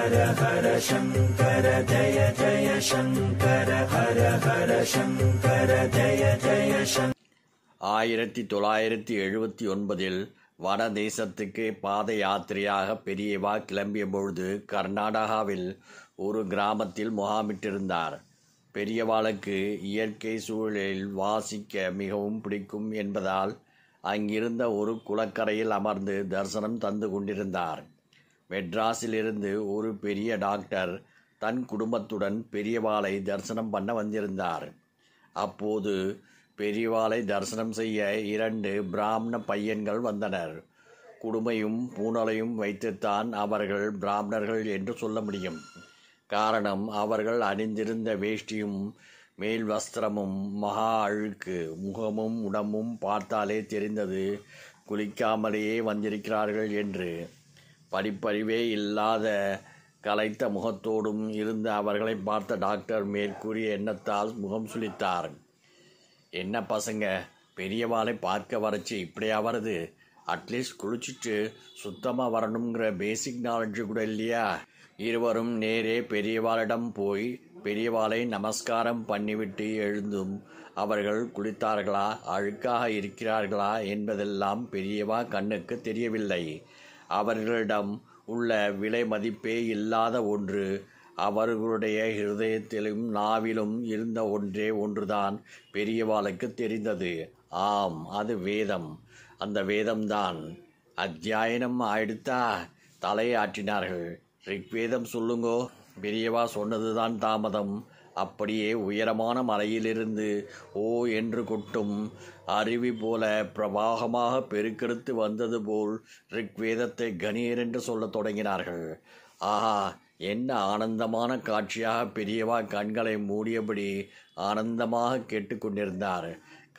ஹர ஹர சங்கர ஜய ஜய சங்கர ஹர ஹர சங்கர ஜய ஜய ஆயிரத்தி தொள்ளாயிரத்தி எழுபத்தி ஒன்பதில் வட தேசத்துக்கு பாத யாத்திரையாக பெரியவா கிளம்பிய பொழுது கர்நாடகாவில் ஒரு கிராமத்தில் முகாமிட்டிருந்தார் பெரியவாளுக்கு இயற்கை சூழலில் வாசிக்க மிகவும் பிடிக்கும் என்பதால் அங்கிருந்த ஒரு குளக்கரையில் அமர்ந்து தரிசனம் தந்து கொண்டிருந்தார் மெட்ராஸிலிருந்து ஒரு பெரிய டாக்டர் தன் குடும்பத்துடன் பெரியவாளை தரிசனம் பண்ண வந்திருந்தார் அப்போது பெரியவாளை தரிசனம் செய்ய இரண்டு பிராமண பையன்கள் வந்தனர் குடுமையும் பூனலையும் வைத்துத்தான் அவர்கள் பிராமணர்கள் என்று சொல்ல முடியும் காரணம் அவர்கள் அணிந்திருந்த வேஷ்டியும் மேல் வஸ்திரமும் மகா அழுக்கு முகமும் உடம்பும் பார்த்தாலே தெரிந்தது குளிக்காமலேயே வந்திருக்கிறார்கள் என்று படிப்பறிவே இல்லாத கலைத்த முகத்தோடும் இருந்த அவர்களை பார்த்த டாக்டர் மேற்கூறிய எண்ணத்தால் முகம் சுளித்தார் என்ன பசங்க பெரியவாளை பார்க்க வரச்சு இப்படியா வருது அட்லீஸ்ட் குளிச்சுட்டு சுத்தமாக வரணுங்கிற பேசிக் நாலெட்ஜு கூட இல்லையா இருவரும் நேரே பெரியவாளிடம் போய் பெரியவாளை நமஸ்காரம் பண்ணிவிட்டு எழுந்தும் அவர்கள் குளித்தார்களா அழுக்காக இருக்கிறார்களா என்பதெல்லாம் பெரியவா கண்ணுக்கு தெரியவில்லை அவர்களிடம் உள்ள விலை மதிப்பே இல்லாத ஒன்று அவர்களுடைய ஹிருதயத்திலும் நாவிலும் இருந்த ஒன்றே ஒன்றுதான் பெரியவாளுக்கு தெரிந்தது ஆம் அது வேதம் அந்த வேதம்தான் அத்தியாயனம் ஆயிடுத்தா தலையாற்றினார்கள் ரிக்வேதம் சொல்லுங்கோ பெரியவா சொன்னதுதான் தாமதம் அப்படியே உயரமான மலையிலிருந்து ஓ என்று கொட்டும் அருவி போல பிரவாகமாக பெருக்கெடுத்து வந்தது போல் ரிக்வேதத்தை கணீர் என்று சொல்லத் தொடங்கினார்கள் ஆஹா என்ன ஆனந்தமான காட்சியாக பெரியவா கண்களை மூடியபடி ஆனந்தமாக கேட்டுக்கொண்டிருந்தார்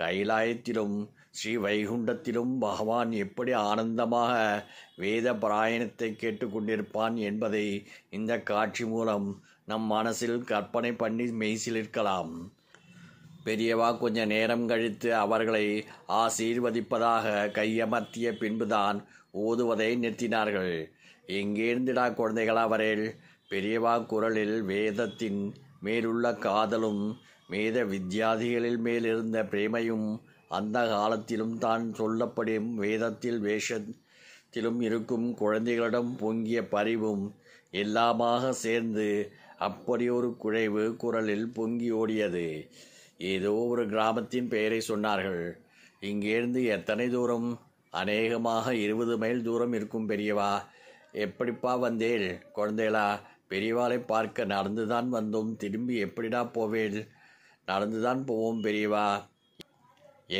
கைலாயத்திலும் ஸ்ரீ வைகுண்டத்திலும் பகவான் எப்படி ஆனந்தமாக வேத பாராயணத்தை கேட்டுக்கொண்டிருப்பான் என்பதை இந்த காட்சி மூலம் நம் மனசில் கற்பனை பண்ணி மெய்சிலிருக்கலாம் பெரியவா கொஞ்ச நேரம் கழித்து அவர்களை ஆசீர்வதிப்பதாக கையமர்த்திய பின்புதான் ஓதுவதை நிறுத்தினார்கள் எங்கேருந்திடா குழந்தைகளா வரேல் பெரியவா குரலில் வேதத்தின் மேலுள்ள காதலும் வேத வித்யாதிகளில் மேலிருந்த பிரேமையும் அந்த காலத்திலும் தான் சொல்லப்படும் வேதத்தில் வேஷத்திலும் இருக்கும் குழந்தைகளிடம் பொங்கிய பரிவும் எல்லாமாக சேர்ந்து அப்படி ஒரு குழைவு குரலில் பொங்கி ஓடியது ஏதோ ஒரு கிராமத்தின் பெயரை சொன்னார்கள் இங்கேருந்து எத்தனை தூரம் அநேகமாக இருபது மைல் தூரம் இருக்கும் பெரியவா எப்படிப்பா வந்தேள் குழந்தைகளா பெரியவாளை பார்க்க நடந்துதான் வந்தோம் திரும்பி எப்படிடா போவேள் நடந்துதான் போவோம் பெரியவா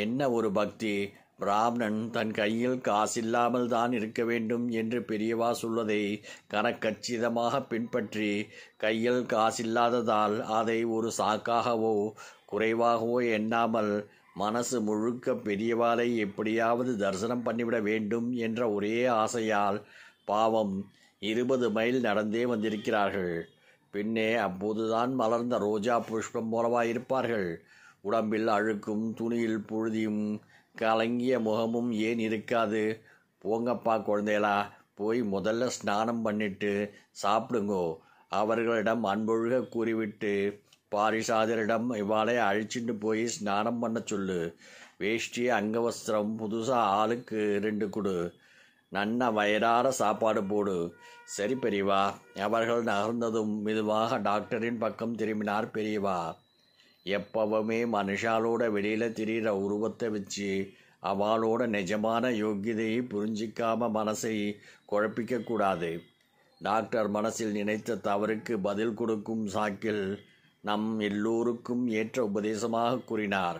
என்ன ஒரு பக்தி பிராமணன் தன் கையில் இல்லாமல் தான் இருக்க வேண்டும் என்று பெரியவா சொல்வதை கனக்கச்சிதமாக பின்பற்றி கையில் காசில்லாததால் அதை ஒரு சாக்காகவோ குறைவாகவோ எண்ணாமல் மனசு முழுக்க பெரியவாளை எப்படியாவது தரிசனம் பண்ணிவிட வேண்டும் என்ற ஒரே ஆசையால் பாவம் இருபது மைல் நடந்தே வந்திருக்கிறார்கள் பின்னே அப்போதுதான் மலர்ந்த ரோஜா புஷ்பம் போலவாயிருப்பார்கள் உடம்பில் அழுக்கும் துணியில் புழுதியும் கலங்கிய முகமும் ஏன் இருக்காது போங்கப்பா குழந்தைகளா போய் முதல்ல ஸ்நானம் பண்ணிட்டு சாப்பிடுங்கோ அவர்களிடம் அன்பொழுக கூறிவிட்டு பாரிசாதரிடம் இவாளை அழிச்சிட்டு போய் ஸ்நானம் பண்ண சொல்லு வேஷ்டி அங்கவஸ்திரம் புதுசாக ஆளுக்கு ரெண்டு கொடு நன்ன வயிறார சாப்பாடு போடு சரி பெரியவா அவர்கள் நகர்ந்ததும் மெதுவாக டாக்டரின் பக்கம் திரும்பினார் பெரியவா எப்பவுமே மனுஷாலோட வெளியில் திரிகிற உருவத்தை வச்சு அவளோட நிஜமான யோக்கியதையை புரிஞ்சிக்காம மனசை குழப்பிக்கக்கூடாது டாக்டர் மனசில் நினைத்த தவறுக்கு பதில் கொடுக்கும் சாக்கில் நம் எல்லோருக்கும் ஏற்ற உபதேசமாக கூறினார்